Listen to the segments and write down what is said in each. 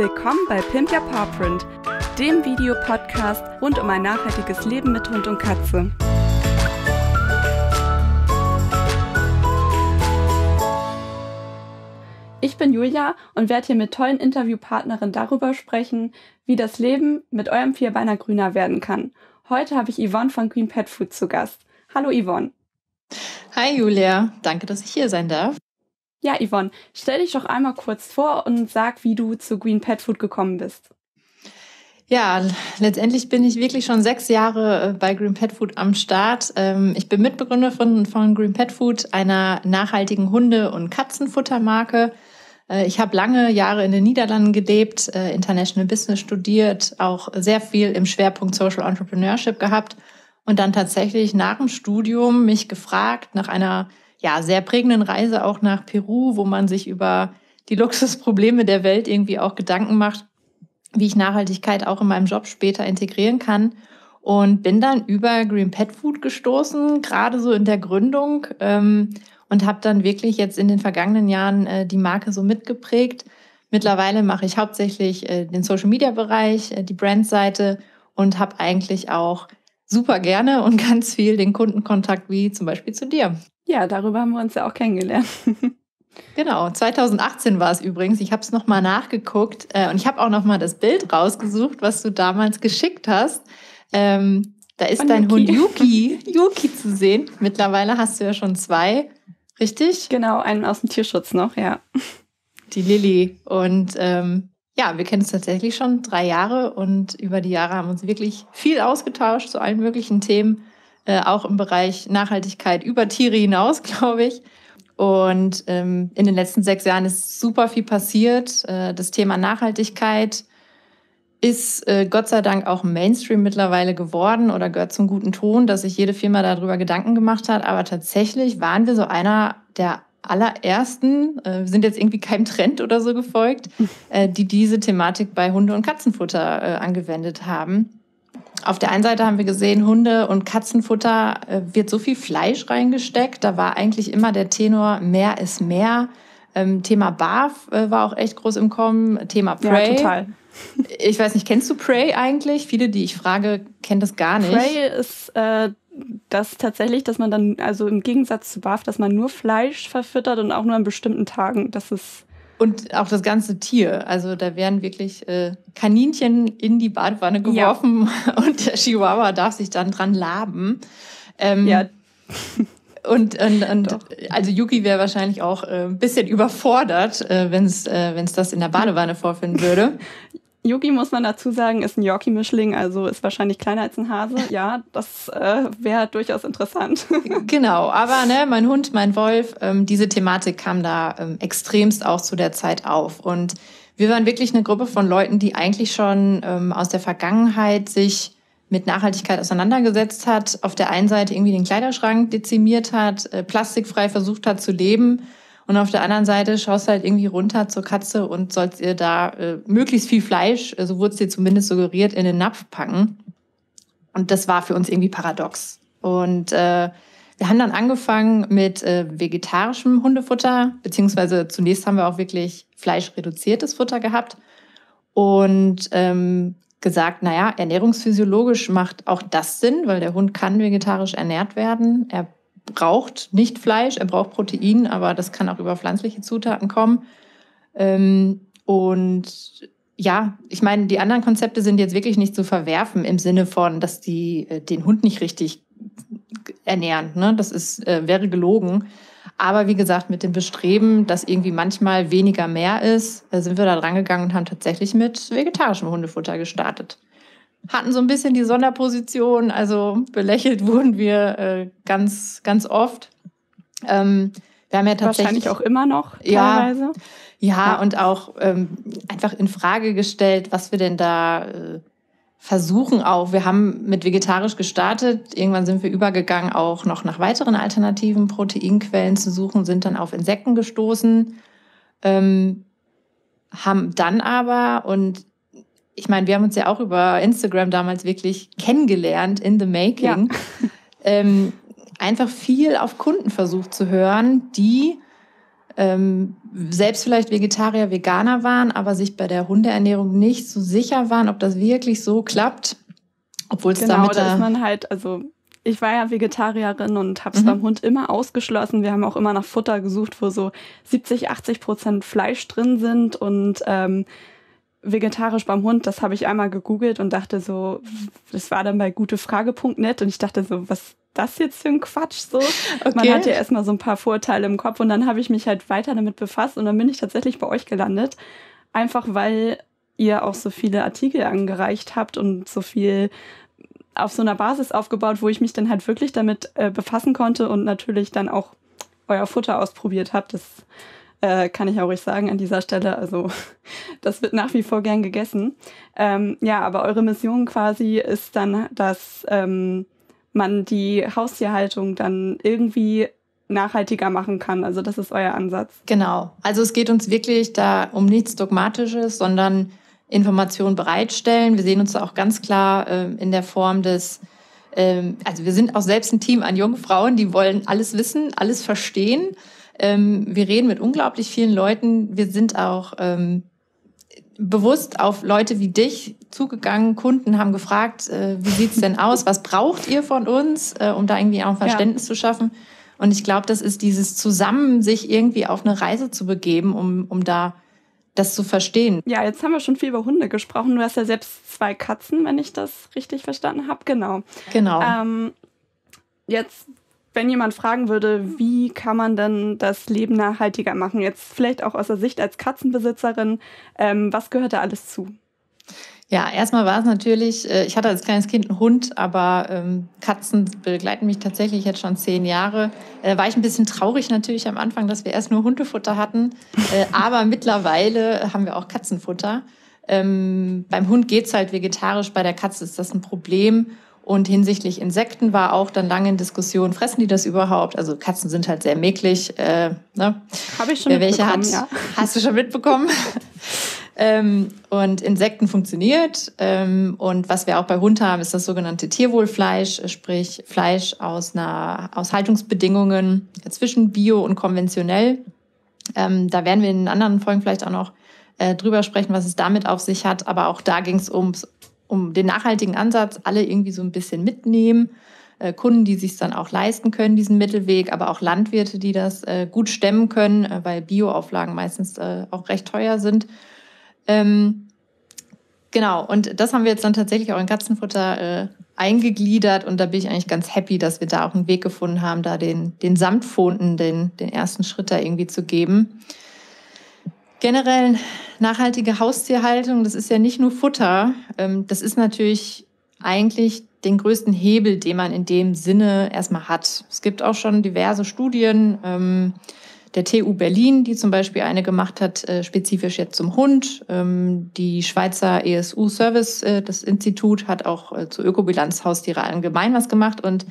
willkommen bei Pimp Your Pawprint, dem Videopodcast rund um ein nachhaltiges Leben mit Hund und Katze. Ich bin Julia und werde hier mit tollen Interviewpartnerinnen darüber sprechen, wie das Leben mit eurem Vierbeiner grüner werden kann. Heute habe ich Yvonne von Green Pet Food zu Gast. Hallo Yvonne. Hi Julia, danke, dass ich hier sein darf. Ja, Yvonne, stell dich doch einmal kurz vor und sag, wie du zu Green Pet Food gekommen bist. Ja, letztendlich bin ich wirklich schon sechs Jahre äh, bei Green Pet Food am Start. Ähm, ich bin Mitbegründer von, von Green Pet Food, einer nachhaltigen Hunde- und Katzenfuttermarke. Äh, ich habe lange Jahre in den Niederlanden gelebt, äh, International Business studiert, auch sehr viel im Schwerpunkt Social Entrepreneurship gehabt und dann tatsächlich nach dem Studium mich gefragt nach einer ja, sehr prägenden Reise auch nach Peru, wo man sich über die Luxusprobleme der Welt irgendwie auch Gedanken macht, wie ich Nachhaltigkeit auch in meinem Job später integrieren kann. Und bin dann über Green Pet Food gestoßen, gerade so in der Gründung. Ähm, und habe dann wirklich jetzt in den vergangenen Jahren äh, die Marke so mitgeprägt. Mittlerweile mache ich hauptsächlich äh, den Social-Media-Bereich, äh, die Brandseite und habe eigentlich auch super gerne und ganz viel den Kundenkontakt wie zum Beispiel zu dir. Ja, darüber haben wir uns ja auch kennengelernt. Genau, 2018 war es übrigens. Ich habe es nochmal nachgeguckt äh, und ich habe auch nochmal das Bild rausgesucht, was du damals geschickt hast. Ähm, da ist Von dein Yuki. Hund Yuki, Yuki zu sehen. Mittlerweile hast du ja schon zwei, richtig? Genau, einen aus dem Tierschutz noch, ja. Die Lilly. Und ähm, ja, wir kennen es tatsächlich schon drei Jahre und über die Jahre haben uns wirklich viel ausgetauscht zu allen möglichen Themen. Äh, auch im Bereich Nachhaltigkeit über Tiere hinaus, glaube ich. Und ähm, in den letzten sechs Jahren ist super viel passiert. Äh, das Thema Nachhaltigkeit ist äh, Gott sei Dank auch Mainstream mittlerweile geworden oder gehört zum guten Ton, dass sich jede Firma darüber Gedanken gemacht hat. Aber tatsächlich waren wir so einer der allerersten, äh, sind jetzt irgendwie keinem Trend oder so gefolgt, äh, die diese Thematik bei Hunde- und Katzenfutter äh, angewendet haben auf der einen Seite haben wir gesehen, Hunde- und Katzenfutter äh, wird so viel Fleisch reingesteckt. Da war eigentlich immer der Tenor, mehr ist mehr. Ähm, Thema Barf äh, war auch echt groß im Kommen. Thema Prey. Ja, total. Ich weiß nicht, kennst du Prey eigentlich? Viele, die ich frage, kennen das gar nicht. Prey ist äh, das tatsächlich, dass man dann, also im Gegensatz zu Barf, dass man nur Fleisch verfüttert und auch nur an bestimmten Tagen. Das ist und auch das ganze Tier. Also da werden wirklich äh, Kaninchen in die Badewanne geworfen ja. und der Chihuahua darf sich dann dran laben. Ähm, ja. Und, und, und also Yuki wäre wahrscheinlich auch äh, ein bisschen überfordert, äh, wenn es äh, wenn's das in der Badewanne vorfinden würde. Yugi, muss man dazu sagen, ist ein Yorkie-Mischling, also ist wahrscheinlich kleiner als ein Hase. Ja, das äh, wäre durchaus interessant. genau, aber ne, mein Hund, mein Wolf, ähm, diese Thematik kam da ähm, extremst auch zu der Zeit auf. Und wir waren wirklich eine Gruppe von Leuten, die eigentlich schon ähm, aus der Vergangenheit sich mit Nachhaltigkeit auseinandergesetzt hat, auf der einen Seite irgendwie den Kleiderschrank dezimiert hat, äh, plastikfrei versucht hat zu leben und auf der anderen Seite schaust du halt irgendwie runter zur Katze und sollst ihr da äh, möglichst viel Fleisch, so also wurde es dir zumindest suggeriert, in den Napf packen. Und das war für uns irgendwie paradox. Und äh, wir haben dann angefangen mit äh, vegetarischem Hundefutter, beziehungsweise zunächst haben wir auch wirklich fleischreduziertes Futter gehabt und ähm, gesagt, naja, ernährungsphysiologisch macht auch das Sinn, weil der Hund kann vegetarisch ernährt werden. Er braucht nicht Fleisch, er braucht Protein, aber das kann auch über pflanzliche Zutaten kommen. Ähm, und ja, ich meine, die anderen Konzepte sind jetzt wirklich nicht zu verwerfen im Sinne von, dass die äh, den Hund nicht richtig ernähren. Ne? Das ist, äh, wäre gelogen. Aber wie gesagt, mit dem Bestreben, dass irgendwie manchmal weniger mehr ist, äh, sind wir da dran gegangen und haben tatsächlich mit vegetarischem Hundefutter gestartet hatten so ein bisschen die Sonderposition, also belächelt wurden wir äh, ganz, ganz oft. Ähm, wir haben ja tatsächlich wahrscheinlich auch immer noch teilweise. Ja, ja, ja. und auch ähm, einfach in Frage gestellt, was wir denn da äh, versuchen auch. Wir haben mit vegetarisch gestartet. Irgendwann sind wir übergegangen, auch noch nach weiteren alternativen Proteinquellen zu suchen, sind dann auf Insekten gestoßen, ähm, haben dann aber und ich meine, wir haben uns ja auch über Instagram damals wirklich kennengelernt in the making. Ja. Ähm, einfach viel auf Kunden versucht zu hören, die ähm, selbst vielleicht Vegetarier, Veganer waren, aber sich bei der Hundeernährung nicht so sicher waren, ob das wirklich so klappt. Obwohl es genau, da ist äh, man halt, also ich war ja Vegetarierin und habe es mhm. beim Hund immer ausgeschlossen. Wir haben auch immer nach Futter gesucht, wo so 70, 80 Prozent Fleisch drin sind und ähm, vegetarisch beim Hund, das habe ich einmal gegoogelt und dachte so, das war dann bei gutefrage.net und ich dachte so, was das jetzt für ein Quatsch so? Okay. Man hat ja erstmal so ein paar Vorteile im Kopf und dann habe ich mich halt weiter damit befasst und dann bin ich tatsächlich bei euch gelandet, einfach weil ihr auch so viele Artikel angereicht habt und so viel auf so einer Basis aufgebaut, wo ich mich dann halt wirklich damit äh, befassen konnte und natürlich dann auch euer Futter ausprobiert habt. Das äh, kann ich auch ruhig sagen an dieser Stelle. Also das wird nach wie vor gern gegessen. Ähm, ja, aber eure Mission quasi ist dann, dass ähm, man die Haustierhaltung dann irgendwie nachhaltiger machen kann. Also das ist euer Ansatz. Genau. Also es geht uns wirklich da um nichts Dogmatisches, sondern Informationen bereitstellen. Wir sehen uns da auch ganz klar äh, in der Form des ähm, also wir sind auch selbst ein Team an jungen Frauen, die wollen alles wissen, alles verstehen ähm, wir reden mit unglaublich vielen Leuten. Wir sind auch ähm, bewusst auf Leute wie dich zugegangen. Kunden haben gefragt, äh, wie es denn aus? Was braucht ihr von uns, äh, um da irgendwie auch ein Verständnis ja. zu schaffen? Und ich glaube, das ist dieses Zusammen, sich irgendwie auf eine Reise zu begeben, um, um da das zu verstehen. Ja, jetzt haben wir schon viel über Hunde gesprochen. Du hast ja selbst zwei Katzen, wenn ich das richtig verstanden habe. Genau. Genau. Ähm, jetzt wenn jemand fragen würde, wie kann man denn das Leben nachhaltiger machen? Jetzt vielleicht auch aus der Sicht als Katzenbesitzerin, ähm, was gehört da alles zu? Ja, erstmal war es natürlich, äh, ich hatte als kleines Kind einen Hund, aber ähm, Katzen begleiten mich tatsächlich jetzt schon zehn Jahre. Äh, war ich ein bisschen traurig natürlich am Anfang, dass wir erst nur Hundefutter hatten, äh, aber mittlerweile haben wir auch Katzenfutter. Ähm, beim Hund geht es halt vegetarisch, bei der Katze ist das ein Problem. Und hinsichtlich Insekten war auch dann lange in Diskussion, fressen die das überhaupt? Also Katzen sind halt sehr mäklig. Äh, ne? Habe ich schon Wer welche hat, ja. Hast du schon mitbekommen? ähm, und Insekten funktioniert. Ähm, und was wir auch bei Hund haben, ist das sogenannte Tierwohlfleisch, sprich Fleisch aus, einer, aus Haltungsbedingungen zwischen Bio und konventionell. Ähm, da werden wir in anderen Folgen vielleicht auch noch äh, drüber sprechen, was es damit auf sich hat. Aber auch da ging es ums um den nachhaltigen Ansatz alle irgendwie so ein bisschen mitnehmen. Äh, Kunden, die sich dann auch leisten können, diesen Mittelweg, aber auch Landwirte, die das äh, gut stemmen können, äh, weil Bioauflagen meistens auch recht teuer sind. Ähm, genau, und das haben wir jetzt dann tatsächlich auch in Katzenfutter eingegliedert und da bin ich eigentlich ganz happy, dass wir da auch einen Weg gefunden haben, da den, den Samtpfoten den, den ersten Schritt da irgendwie zu geben. Generell nachhaltige Haustierhaltung, das ist ja nicht nur Futter. Ähm, das ist natürlich eigentlich den größten Hebel, den man in dem Sinne erstmal hat. Es gibt auch schon diverse Studien. Ähm, der TU Berlin, die zum Beispiel eine gemacht hat, äh, spezifisch jetzt zum Hund. Ähm, die Schweizer ESU Service, äh, das Institut, hat auch äh, zur Ökobilanz Haustiere allgemein was gemacht und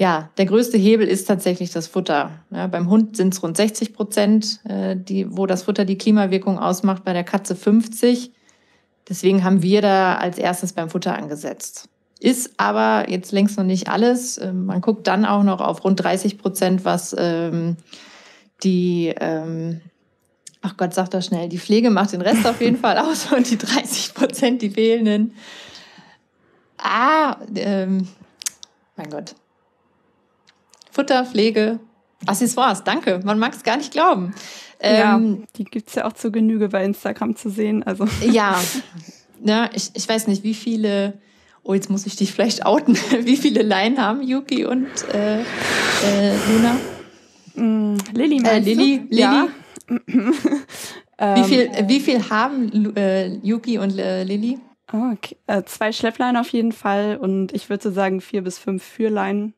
ja, der größte Hebel ist tatsächlich das Futter. Ja, beim Hund sind es rund 60 Prozent, äh, wo das Futter die Klimawirkung ausmacht, bei der Katze 50. Deswegen haben wir da als erstes beim Futter angesetzt. Ist aber jetzt längst noch nicht alles. Ähm, man guckt dann auch noch auf rund 30 Prozent, was ähm, die, ähm, ach Gott, sagt das schnell, die Pflege macht den Rest auf jeden Fall aus und die 30 Prozent, die fehlenden. Ah, ähm, mein Gott, Futter, Pflege, Accessoires, danke. Man mag es gar nicht glauben. Ähm, ja, die gibt es ja auch zur Genüge bei Instagram zu sehen. Also. Ja. ja ich, ich weiß nicht, wie viele, oh, jetzt muss ich dich vielleicht outen, wie viele Laien haben Yuki und äh, äh, Luna? Mm, Lilly, äh, meinst äh, Lilly, Lilly. Ja. wie, viel, ähm, wie viel haben äh, Yuki und äh, Lilly? Oh, okay. Äh, zwei Schlepplein auf jeden Fall und ich würde so sagen vier bis fünf Führlein.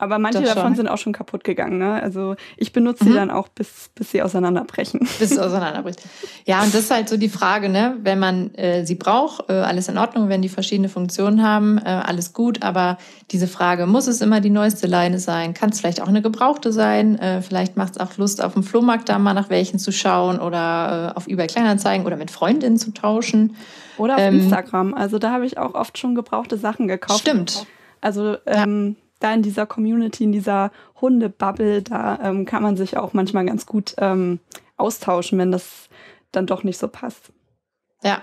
Aber manche davon sind auch schon kaputt gegangen. Ne? Also ich benutze mhm. sie dann auch, bis, bis sie auseinanderbrechen. Bis sie auseinanderbrechen. Ja, und das ist halt so die Frage, ne? wenn man äh, sie braucht, äh, alles in Ordnung, wenn die verschiedene Funktionen haben, äh, alles gut. Aber diese Frage, muss es immer die neueste Leine sein? Kann es vielleicht auch eine gebrauchte sein? Äh, vielleicht macht es auch Lust, auf dem Flohmarkt da mal nach welchen zu schauen oder äh, auf eBay Kleinanzeigen oder mit Freundinnen zu tauschen. Oder auf ähm, Instagram. Also da habe ich auch oft schon gebrauchte Sachen gekauft. Stimmt. Also ähm, ja da in dieser Community, in dieser Hundebubble, da ähm, kann man sich auch manchmal ganz gut ähm, austauschen, wenn das dann doch nicht so passt. Ja,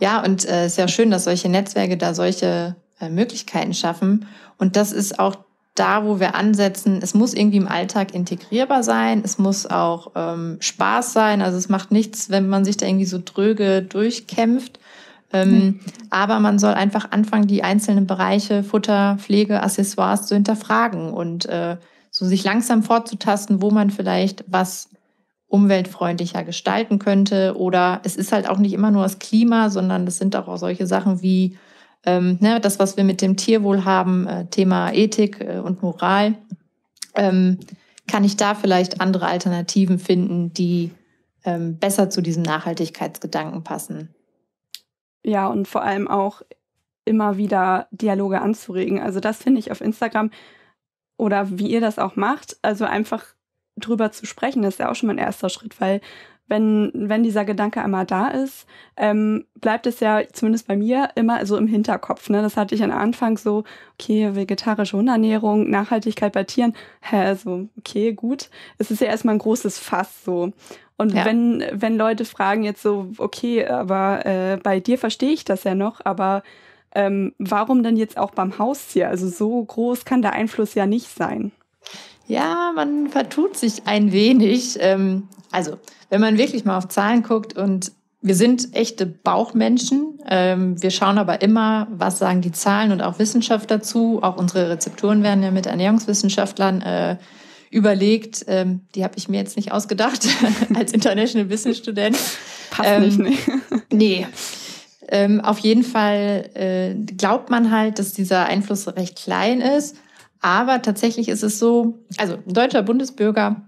ja, und es äh, ist ja schön, dass solche Netzwerke da solche äh, Möglichkeiten schaffen. Und das ist auch da, wo wir ansetzen. Es muss irgendwie im Alltag integrierbar sein. Es muss auch ähm, Spaß sein. Also es macht nichts, wenn man sich da irgendwie so dröge durchkämpft, ähm, aber man soll einfach anfangen, die einzelnen Bereiche Futter, Pflege, Accessoires zu hinterfragen und äh, so sich langsam vorzutasten, wo man vielleicht was umweltfreundlicher gestalten könnte. Oder es ist halt auch nicht immer nur das Klima, sondern es sind auch solche Sachen wie ähm, ne, das, was wir mit dem Tierwohl haben, äh, Thema Ethik äh, und Moral. Ähm, kann ich da vielleicht andere Alternativen finden, die ähm, besser zu diesem Nachhaltigkeitsgedanken passen? Ja, und vor allem auch immer wieder Dialoge anzuregen. Also das finde ich auf Instagram oder wie ihr das auch macht, also einfach drüber zu sprechen, ist ja auch schon mein erster Schritt, weil wenn, wenn dieser Gedanke einmal da ist, ähm, bleibt es ja zumindest bei mir immer so im Hinterkopf. Ne? Das hatte ich am Anfang so, okay, vegetarische Unernährung, Nachhaltigkeit bei Tieren, hä, so, also, okay, gut. Es ist ja erstmal ein großes Fass so. Und ja. wenn, wenn Leute fragen jetzt so, okay, aber äh, bei dir verstehe ich das ja noch, aber ähm, warum denn jetzt auch beim Haustier? Also so groß kann der Einfluss ja nicht sein. Ja, man vertut sich ein wenig. Ähm, also, wenn man wirklich mal auf Zahlen guckt und wir sind echte Bauchmenschen. Ähm, wir schauen aber immer, was sagen die Zahlen und auch Wissenschaft dazu. Auch unsere Rezepturen werden ja mit Ernährungswissenschaftlern äh, überlegt, ähm, die habe ich mir jetzt nicht ausgedacht als International Business Student. Passt ähm, nicht, nee. Ähm, auf jeden Fall äh, glaubt man halt, dass dieser Einfluss recht klein ist. Aber tatsächlich ist es so, also ein deutscher Bundesbürger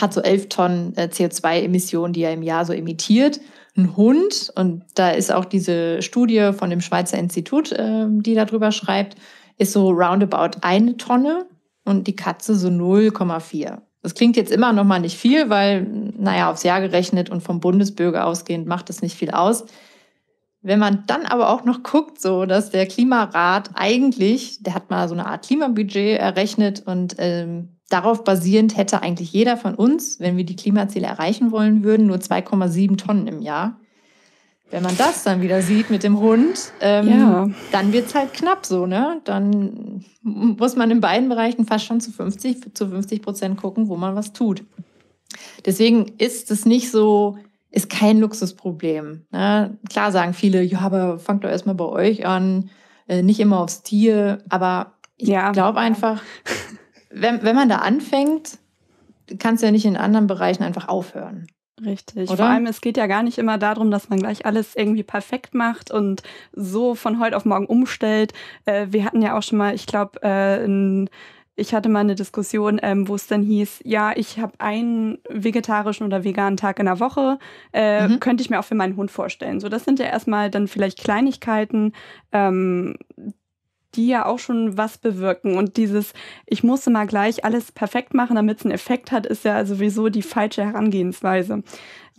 hat so 11 Tonnen äh, CO2-Emissionen, die er im Jahr so emittiert. Ein Hund, und da ist auch diese Studie von dem Schweizer Institut, äh, die darüber schreibt, ist so roundabout eine Tonne und die Katze so 0,4. Das klingt jetzt immer noch mal nicht viel, weil, naja, aufs Jahr gerechnet und vom Bundesbürger ausgehend macht das nicht viel aus. Wenn man dann aber auch noch guckt, so dass der Klimarat eigentlich, der hat mal so eine Art Klimabudget errechnet und ähm, darauf basierend hätte eigentlich jeder von uns, wenn wir die Klimaziele erreichen wollen würden, nur 2,7 Tonnen im Jahr wenn man das dann wieder sieht mit dem Hund, ähm, ja. dann wird's halt knapp so, ne? Dann muss man in beiden Bereichen fast schon zu 50, zu 50 Prozent gucken, wo man was tut. Deswegen ist es nicht so, ist kein Luxusproblem. Ne? Klar sagen viele, ja, aber fangt doch erstmal bei euch an, äh, nicht immer aufs Tier, aber ich ja. glaube einfach, wenn, wenn man da anfängt, kannst du ja nicht in anderen Bereichen einfach aufhören. Richtig. Oder? Vor allem, es geht ja gar nicht immer darum, dass man gleich alles irgendwie perfekt macht und so von heute auf morgen umstellt. Äh, wir hatten ja auch schon mal, ich glaube, äh, ich hatte mal eine Diskussion, ähm, wo es dann hieß, ja, ich habe einen vegetarischen oder veganen Tag in der Woche, äh, mhm. könnte ich mir auch für meinen Hund vorstellen. So, das sind ja erstmal dann vielleicht Kleinigkeiten, ähm, die ja auch schon was bewirken. Und dieses, ich muss immer gleich alles perfekt machen, damit es einen Effekt hat, ist ja sowieso die falsche Herangehensweise.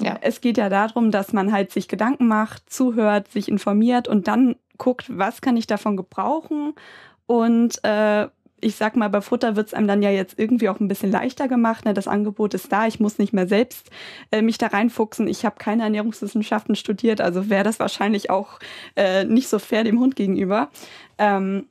Ja. Es geht ja darum, dass man halt sich Gedanken macht, zuhört, sich informiert und dann guckt, was kann ich davon gebrauchen. Und äh, ich sag mal, bei Futter wird es einem dann ja jetzt irgendwie auch ein bisschen leichter gemacht. Ne? Das Angebot ist da, ich muss nicht mehr selbst äh, mich da reinfuchsen. Ich habe keine Ernährungswissenschaften studiert, also wäre das wahrscheinlich auch äh, nicht so fair dem Hund gegenüber. Ähm,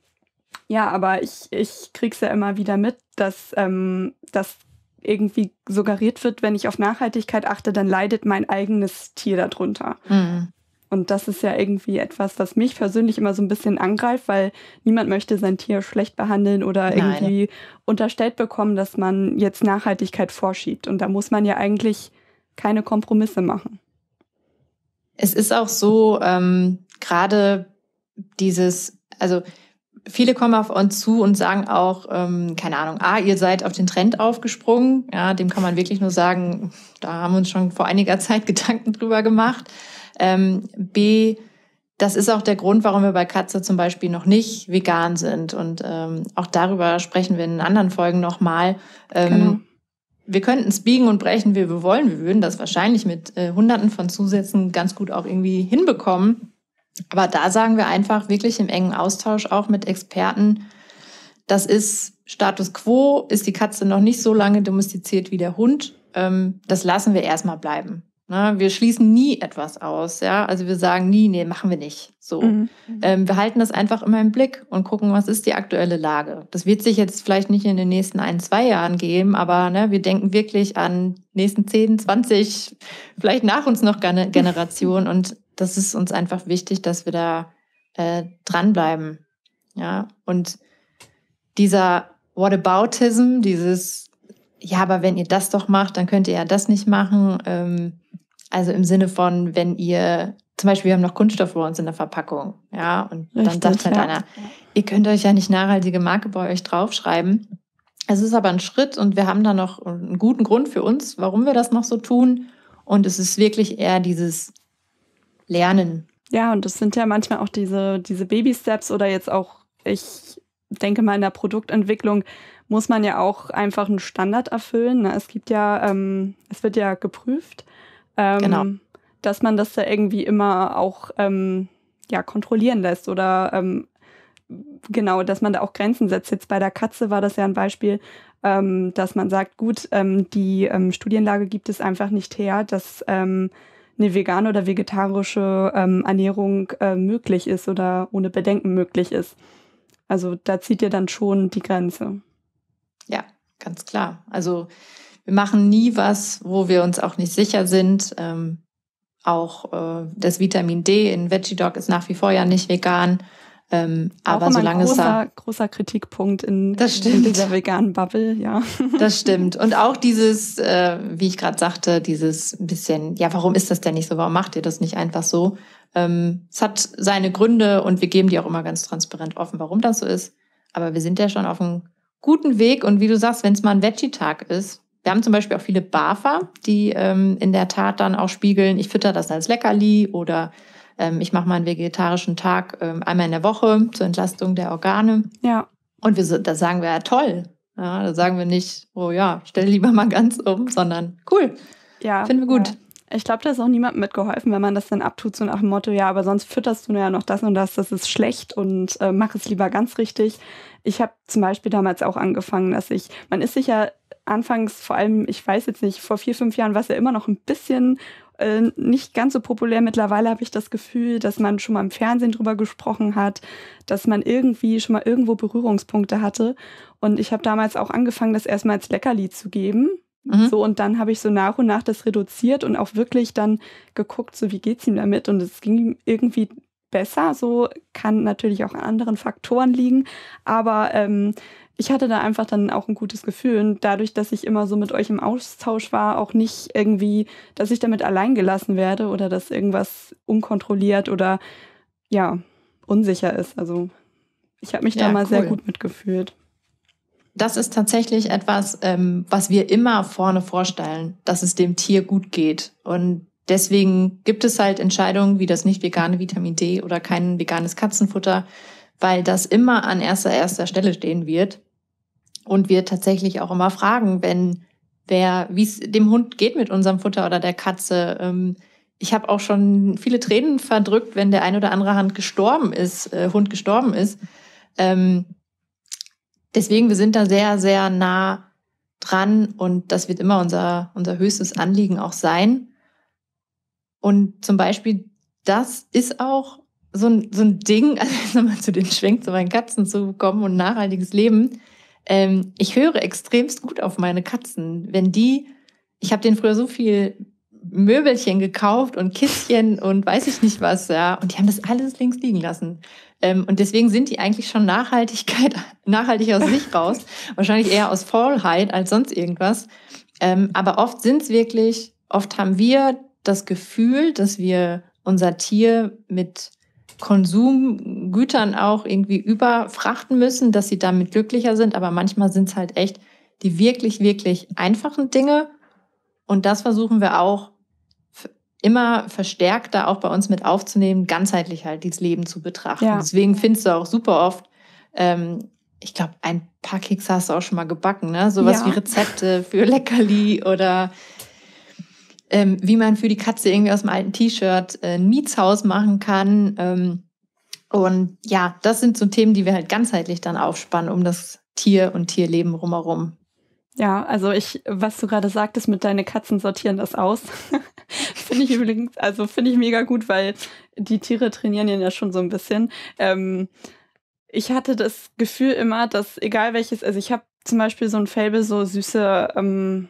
ja, aber ich, ich es ja immer wieder mit, dass ähm, das irgendwie suggeriert wird, wenn ich auf Nachhaltigkeit achte, dann leidet mein eigenes Tier darunter. Mhm. Und das ist ja irgendwie etwas, was mich persönlich immer so ein bisschen angreift, weil niemand möchte sein Tier schlecht behandeln oder Nein. irgendwie unterstellt bekommen, dass man jetzt Nachhaltigkeit vorschiebt. Und da muss man ja eigentlich keine Kompromisse machen. Es ist auch so, ähm, gerade dieses also viele kommen auf uns zu und sagen auch, ähm, keine Ahnung, ah, ihr seid auf den Trend aufgesprungen. Ja, dem kann man wirklich nur sagen, da haben wir uns schon vor einiger Zeit Gedanken drüber gemacht. Ähm, B, das ist auch der Grund, warum wir bei Katze zum Beispiel noch nicht vegan sind. Und ähm, auch darüber sprechen wir in anderen Folgen nochmal. Ähm, genau. Wir könnten es biegen und brechen, wie wir wollen. Wir würden das wahrscheinlich mit äh, Hunderten von Zusätzen ganz gut auch irgendwie hinbekommen. Aber da sagen wir einfach wirklich im engen Austausch auch mit Experten, das ist Status quo, ist die Katze noch nicht so lange domestiziert wie der Hund. Ähm, das lassen wir erstmal bleiben. Ne? Wir schließen nie etwas aus, ja. Also wir sagen nie, nee, machen wir nicht. So. Mhm. mhm. Ähm, wir halten das einfach immer im Blick und gucken, was ist die aktuelle Lage. Das wird sich jetzt vielleicht nicht in den nächsten ein, zwei Jahren geben, aber ne, wir denken wirklich an nächsten 10, 20, vielleicht nach uns noch Generationen und das ist uns einfach wichtig, dass wir da äh, dranbleiben. Ja, und dieser Whataboutism, dieses, ja, aber wenn ihr das doch macht, dann könnt ihr ja das nicht machen. Ähm, also im Sinne von, wenn ihr, zum Beispiel, wir haben noch Kunststoff bei uns in der Verpackung, ja, und Richtig, dann sagt halt ja. einer, ihr könnt euch ja nicht nachhaltige Marke bei euch draufschreiben. Es ist aber ein Schritt und wir haben da noch einen guten Grund für uns, warum wir das noch so tun. Und es ist wirklich eher dieses lernen. Ja, und das sind ja manchmal auch diese, diese Baby-Steps oder jetzt auch, ich denke mal, in der Produktentwicklung muss man ja auch einfach einen Standard erfüllen. Ne? Es gibt ja, ähm, es wird ja geprüft, ähm, genau. dass man das da irgendwie immer auch ähm, ja, kontrollieren lässt oder ähm, genau, dass man da auch Grenzen setzt. Jetzt bei der Katze war das ja ein Beispiel, ähm, dass man sagt, gut, ähm, die Studienlage gibt es einfach nicht her, dass eine vegane oder vegetarische ähm, Ernährung äh, möglich ist oder ohne Bedenken möglich ist. Also da zieht ihr dann schon die Grenze. Ja, ganz klar. Also wir machen nie was, wo wir uns auch nicht sicher sind. Ähm, auch äh, das Vitamin D in Veggie Dog ist nach wie vor ja nicht vegan. Ähm, aber solange großer, es da großer Kritikpunkt in, in, dieser veganen Bubble, ja. Das stimmt. Und auch dieses, äh, wie ich gerade sagte, dieses bisschen, ja, warum ist das denn nicht so? Warum macht ihr das nicht einfach so? Ähm, es hat seine Gründe und wir geben die auch immer ganz transparent offen, warum das so ist. Aber wir sind ja schon auf einem guten Weg. Und wie du sagst, wenn es mal ein Veggie-Tag ist, wir haben zum Beispiel auch viele BAFA, die ähm, in der Tat dann auch spiegeln, ich fütter das als Leckerli oder ähm, ich mache mal einen vegetarischen Tag ähm, einmal in der Woche zur Entlastung der Organe. Ja. Und wir, da sagen wir ja toll. Ja, da sagen wir nicht, oh ja, stell lieber mal ganz um, sondern cool. Ja. Finden wir gut. Ja. Ich glaube, da ist auch niemandem mitgeholfen, wenn man das dann abtut, so nach dem Motto, ja, aber sonst fütterst du ja noch das und das, das ist schlecht und äh, mach es lieber ganz richtig. Ich habe zum Beispiel damals auch angefangen, dass ich, man ist sich ja anfangs vor allem, ich weiß jetzt nicht, vor vier, fünf Jahren war es ja immer noch ein bisschen äh, nicht ganz so populär. Mittlerweile habe ich das Gefühl, dass man schon mal im Fernsehen drüber gesprochen hat, dass man irgendwie schon mal irgendwo Berührungspunkte hatte. Und ich habe damals auch angefangen, das erstmal als Leckerli zu geben. Mhm. So, und dann habe ich so nach und nach das reduziert und auch wirklich dann geguckt, so wie es ihm damit. Und es ging ihm irgendwie besser. So kann natürlich auch an anderen Faktoren liegen. Aber ähm, ich hatte da einfach dann auch ein gutes Gefühl. Und dadurch, dass ich immer so mit euch im Austausch war, auch nicht irgendwie, dass ich damit allein gelassen werde oder dass irgendwas unkontrolliert oder ja, unsicher ist. Also ich habe mich ja, da mal cool. sehr gut mitgefühlt. Das ist tatsächlich etwas, ähm, was wir immer vorne vorstellen, dass es dem Tier gut geht. Und Deswegen gibt es halt Entscheidungen wie das nicht vegane Vitamin D oder kein veganes Katzenfutter, weil das immer an erster, erster Stelle stehen wird. Und wir tatsächlich auch immer fragen, wenn wer, wie es dem Hund geht mit unserem Futter oder der Katze. Ähm, ich habe auch schon viele Tränen verdrückt, wenn der ein oder andere Hand gestorben ist, äh, Hund gestorben ist. Ähm, deswegen, wir sind da sehr, sehr nah dran und das wird immer unser, unser höchstes Anliegen auch sein. Und zum Beispiel, das ist auch so ein, so ein Ding, also nochmal zu den Schwenk zu meinen Katzen zu kommen und nachhaltiges Leben. Ähm, ich höre extremst gut auf meine Katzen. Wenn die, ich habe denen früher so viel Möbelchen gekauft und Kistchen und weiß ich nicht was, ja. Und die haben das alles links liegen lassen. Ähm, und deswegen sind die eigentlich schon Nachhaltigkeit, nachhaltig aus sich raus. Wahrscheinlich eher aus Faulheit als sonst irgendwas. Ähm, aber oft sind es wirklich, oft haben wir das Gefühl, dass wir unser Tier mit Konsumgütern auch irgendwie überfrachten müssen, dass sie damit glücklicher sind. Aber manchmal sind es halt echt die wirklich, wirklich einfachen Dinge. Und das versuchen wir auch immer verstärkter auch bei uns mit aufzunehmen, ganzheitlich halt dieses Leben zu betrachten. Ja. Deswegen findest du auch super oft, ähm, ich glaube, ein paar Kekse hast du auch schon mal gebacken, ne? Sowas ja. wie Rezepte für Leckerli oder ähm, wie man für die Katze irgendwie aus dem alten T-Shirt äh, ein Mietshaus machen kann. Ähm, und ja, das sind so Themen, die wir halt ganzheitlich dann aufspannen, um das Tier und Tierleben rumherum. Ja, also ich, was du gerade sagtest mit deinen Katzen sortieren das aus, finde ich übrigens, also finde ich mega gut, weil die Tiere trainieren ihn ja schon so ein bisschen. Ähm, ich hatte das Gefühl immer, dass egal welches, also ich habe zum Beispiel so ein Fable, so süße ähm,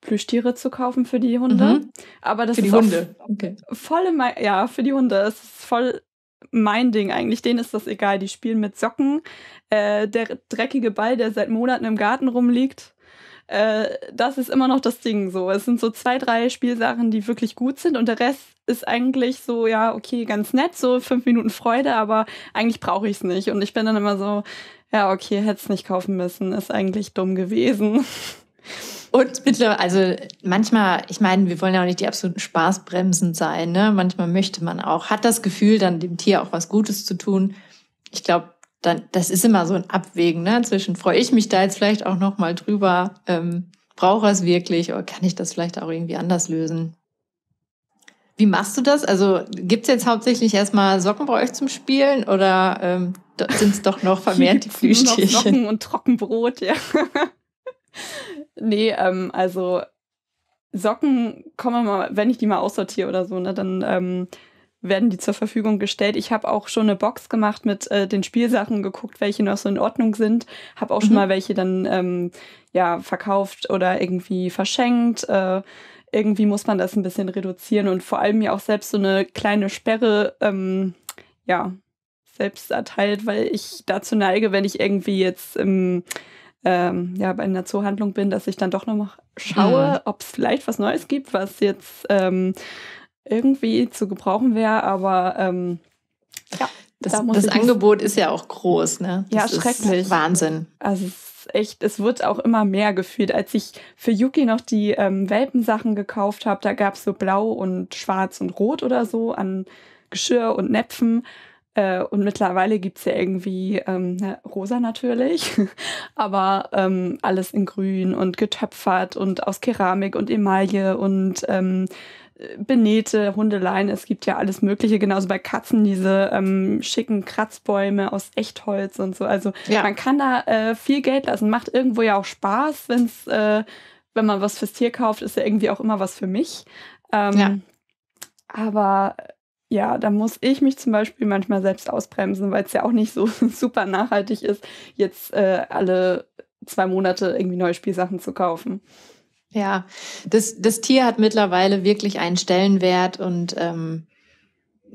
Plüschtiere zu kaufen für die Hunde. Mhm. Aber das für die ist Hunde. Okay. Volle mein, ja, für die Hunde. Es ist voll mein Ding eigentlich. Denen ist das egal. Die spielen mit Socken. Äh, der dreckige Ball, der seit Monaten im Garten rumliegt, äh, das ist immer noch das Ding so. Es sind so zwei, drei Spielsachen, die wirklich gut sind und der Rest ist eigentlich so, ja, okay, ganz nett, so fünf Minuten Freude, aber eigentlich brauche ich es nicht. Und ich bin dann immer so, ja, okay, hätte es nicht kaufen müssen, ist eigentlich dumm gewesen. Und mittlerweile, also manchmal, ich meine, wir wollen ja auch nicht die absoluten Spaßbremsen sein, ne? Manchmal möchte man auch, hat das Gefühl, dann dem Tier auch was Gutes zu tun. Ich glaube, dann, das ist immer so ein Abwägen, ne? Inzwischen freue ich mich da jetzt vielleicht auch nochmal drüber, ähm, brauche es wirklich oder kann ich das vielleicht auch irgendwie anders lösen? Wie machst du das? Also gibt es jetzt hauptsächlich erstmal Socken bei euch zum Spielen oder ähm, sind es doch noch vermehrt die Flüchtlinge? Socken und Trockenbrot, ja. Nee, ähm, also Socken kommen mal, wenn ich die mal aussortiere oder so, ne, dann ähm, werden die zur Verfügung gestellt. Ich habe auch schon eine Box gemacht mit äh, den Spielsachen, geguckt, welche noch so in Ordnung sind. Habe auch mhm. schon mal welche dann ähm, ja verkauft oder irgendwie verschenkt. Äh, irgendwie muss man das ein bisschen reduzieren und vor allem mir auch selbst so eine kleine Sperre ähm, ja selbst erteilt, weil ich dazu neige, wenn ich irgendwie jetzt im ähm, ähm, ja, bei einer Zoohandlung bin, dass ich dann doch noch schaue, mhm. ob es vielleicht was Neues gibt, was jetzt ähm, irgendwie zu gebrauchen wäre, aber ähm, ja. Das, da das Angebot ist ja auch groß, ne? Das ja, schrecklich. Wahnsinn. Also es ist echt, es wird auch immer mehr gefühlt. Als ich für Yuki noch die ähm, Welpensachen gekauft habe, da gab es so blau und schwarz und rot oder so an Geschirr und Näpfen. Äh, und mittlerweile gibt es ja irgendwie ähm, ne, rosa natürlich, aber ähm, alles in grün und getöpfert und aus Keramik und Emaille und ähm, benähte Hundeleien, es gibt ja alles Mögliche, genauso bei Katzen diese ähm, schicken Kratzbäume aus Echtholz und so. Also ja. man kann da äh, viel Geld lassen, macht irgendwo ja auch Spaß, wenn's, äh, wenn man was fürs Tier kauft, ist ja irgendwie auch immer was für mich. Ähm, ja. Aber ja, da muss ich mich zum Beispiel manchmal selbst ausbremsen, weil es ja auch nicht so super nachhaltig ist, jetzt äh, alle zwei Monate irgendwie neue Spielsachen zu kaufen. Ja, das, das Tier hat mittlerweile wirklich einen Stellenwert und ähm,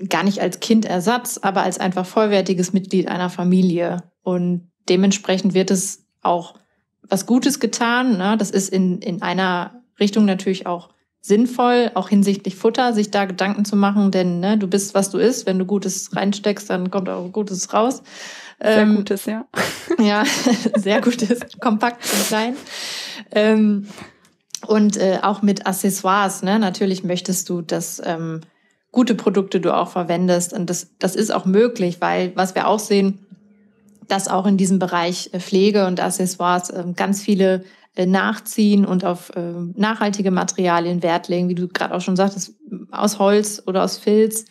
gar nicht als Kindersatz, aber als einfach vollwertiges Mitglied einer Familie. Und dementsprechend wird es auch was Gutes getan. Ne? Das ist in, in einer Richtung natürlich auch sinnvoll, auch hinsichtlich Futter, sich da Gedanken zu machen, denn ne, du bist, was du isst. Wenn du Gutes reinsteckst, dann kommt auch Gutes raus. Sehr ähm, Gutes, ja. ja, sehr Gutes, kompakt und klein. Ähm, und äh, auch mit Accessoires, ne? Natürlich möchtest du, dass ähm, gute Produkte du auch verwendest. Und das, das ist auch möglich, weil was wir auch sehen, dass auch in diesem Bereich äh, Pflege und Accessoires äh, ganz viele äh, nachziehen und auf äh, nachhaltige Materialien Wert legen, wie du gerade auch schon sagtest, aus Holz oder aus Filz,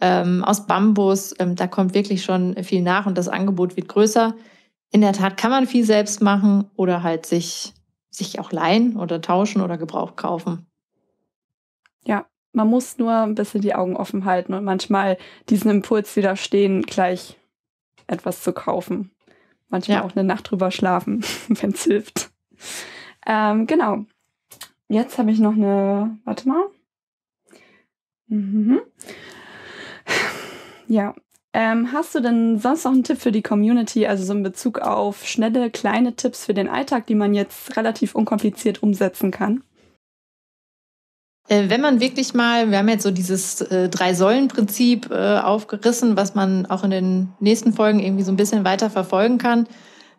ähm, aus Bambus. Ähm, da kommt wirklich schon viel nach und das Angebot wird größer. In der Tat kann man viel selbst machen oder halt sich, sich auch leihen oder tauschen oder Gebrauch kaufen. Ja, man muss nur ein bisschen die Augen offen halten und manchmal diesen Impuls widerstehen, gleich etwas zu kaufen. Manchmal ja. auch eine Nacht drüber schlafen, wenn es hilft ähm, genau. Jetzt habe ich noch eine. Warte mal. Mhm. Ja. Ähm, hast du denn sonst noch einen Tipp für die Community, also so in Bezug auf schnelle, kleine Tipps für den Alltag, die man jetzt relativ unkompliziert umsetzen kann? Äh, wenn man wirklich mal, wir haben jetzt so dieses äh, Drei-Säulen-Prinzip äh, aufgerissen, was man auch in den nächsten Folgen irgendwie so ein bisschen weiter verfolgen kann.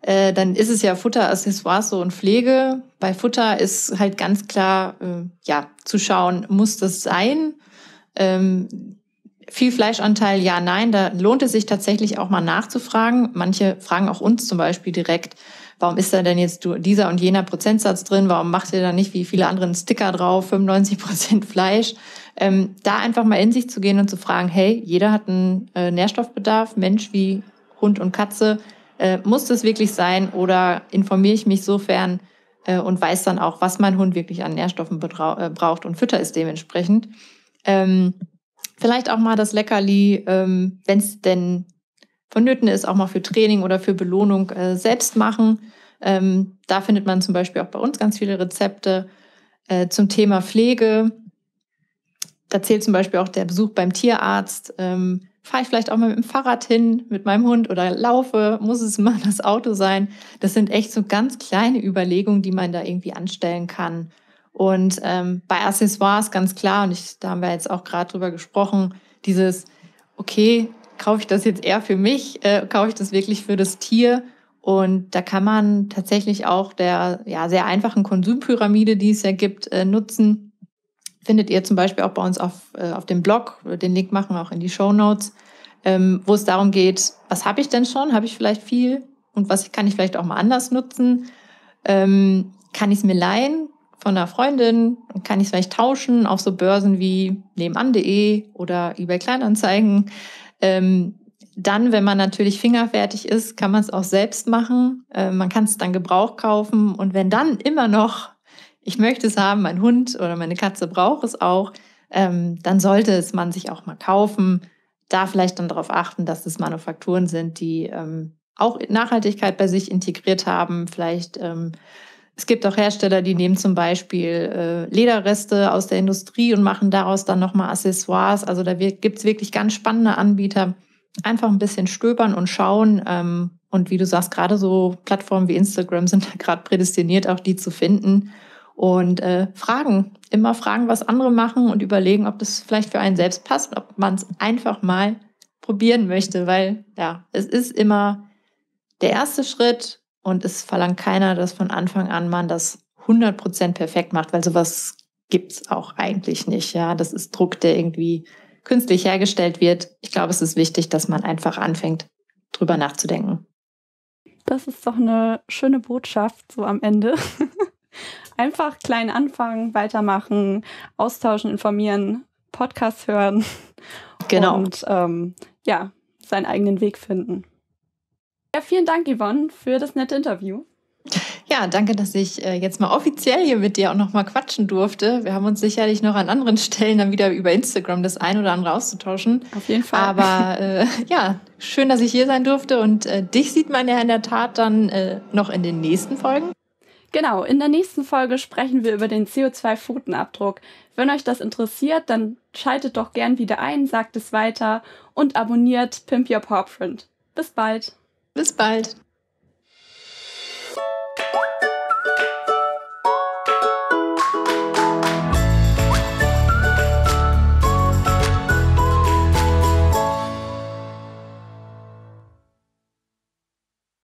Äh, dann ist es ja Futter, Accessoires und Pflege. Bei Futter ist halt ganz klar, äh, ja, zu schauen, muss das sein? Ähm, viel Fleischanteil, ja, nein. Da lohnt es sich tatsächlich auch mal nachzufragen. Manche fragen auch uns zum Beispiel direkt, warum ist da denn jetzt dieser und jener Prozentsatz drin? Warum macht ihr da nicht wie viele andere einen Sticker drauf, 95 Prozent Fleisch? Ähm, da einfach mal in sich zu gehen und zu fragen, hey, jeder hat einen äh, Nährstoffbedarf, Mensch wie Hund und Katze äh, muss das wirklich sein oder informiere ich mich sofern äh, und weiß dann auch, was mein Hund wirklich an Nährstoffen äh, braucht und fütter es dementsprechend. Ähm, vielleicht auch mal das Leckerli, ähm, wenn es denn vonnöten ist, auch mal für Training oder für Belohnung äh, selbst machen. Ähm, da findet man zum Beispiel auch bei uns ganz viele Rezepte äh, zum Thema Pflege. Da zählt zum Beispiel auch der Besuch beim Tierarzt. Ähm, fahre ich vielleicht auch mal mit dem Fahrrad hin, mit meinem Hund oder laufe, muss es immer das Auto sein. Das sind echt so ganz kleine Überlegungen, die man da irgendwie anstellen kann. Und ähm, bei Accessoires ganz klar, und ich, da haben wir jetzt auch gerade drüber gesprochen, dieses, okay, kaufe ich das jetzt eher für mich, äh, kaufe ich das wirklich für das Tier? Und da kann man tatsächlich auch der ja, sehr einfachen Konsumpyramide, die es ja gibt, äh, nutzen findet ihr zum Beispiel auch bei uns auf, äh, auf dem Blog, den Link machen wir auch in die Show Notes, ähm, wo es darum geht, was habe ich denn schon? Habe ich vielleicht viel? Und was kann ich vielleicht auch mal anders nutzen? Ähm, kann ich es mir leihen von einer Freundin? kann ich es vielleicht tauschen auf so Börsen wie nebenan.de oder eBay Kleinanzeigen? Ähm, dann, wenn man natürlich fingerfertig ist, kann man es auch selbst machen. Äh, man kann es dann Gebrauch kaufen. Und wenn dann immer noch ich möchte es haben, mein Hund oder meine Katze braucht es auch, ähm, dann sollte es man sich auch mal kaufen. Da vielleicht dann darauf achten, dass es Manufakturen sind, die ähm, auch Nachhaltigkeit bei sich integriert haben. Vielleicht ähm, es gibt auch Hersteller, die nehmen zum Beispiel äh, Lederreste aus der Industrie und machen daraus dann nochmal Accessoires. Also da gibt es wirklich ganz spannende Anbieter. Einfach ein bisschen stöbern und schauen. Ähm, und wie du sagst, gerade so Plattformen wie Instagram sind da gerade prädestiniert, auch die zu finden und äh, fragen. Immer fragen, was andere machen und überlegen, ob das vielleicht für einen selbst passt, ob man es einfach mal probieren möchte, weil ja, es ist immer der erste Schritt und es verlangt keiner, dass von Anfang an man das 100% perfekt macht, weil sowas gibt es auch eigentlich nicht. Ja, das ist Druck, der irgendwie künstlich hergestellt wird. Ich glaube, es ist wichtig, dass man einfach anfängt, drüber nachzudenken. Das ist doch eine schöne Botschaft so am Ende. Einfach klein anfangen, weitermachen, austauschen, informieren, Podcast hören. Genau. Und ähm, ja, seinen eigenen Weg finden. Ja, vielen Dank, Yvonne, für das nette Interview. Ja, danke, dass ich äh, jetzt mal offiziell hier mit dir auch nochmal quatschen durfte. Wir haben uns sicherlich noch an anderen Stellen dann wieder über Instagram das ein oder andere auszutauschen. Auf jeden Fall. Aber äh, ja, schön, dass ich hier sein durfte und äh, dich sieht man ja in der Tat dann äh, noch in den nächsten Folgen. Genau, in der nächsten Folge sprechen wir über den CO2-Futenabdruck. Wenn euch das interessiert, dann schaltet doch gern wieder ein, sagt es weiter und abonniert Pimp Your Paw Print. Bis bald. Bis bald.